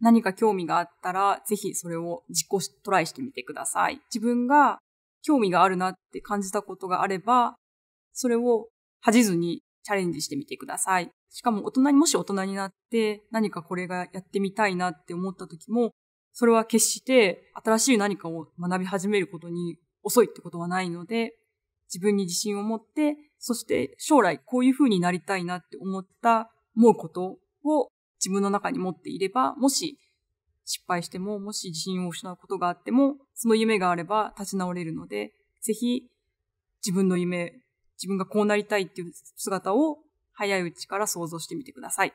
何か興味があったら、ぜひそれを実行トライしてみてください。自分が興味があるなって感じたことがあれば、それを恥じずにチャレンジしてみてください。しかも大人に、もし大人になって何かこれがやってみたいなって思った時も、それは決して新しい何かを学び始めることに遅いってことはないので、自分に自信を持って、そして将来こういう風になりたいなって思った、思うことを自分の中に持っていれば、もし失敗しても、もし自信を失うことがあっても、その夢があれば立ち直れるので、ぜひ自分の夢、自分がこうなりたいっていう姿を早いうちから想像してみてください。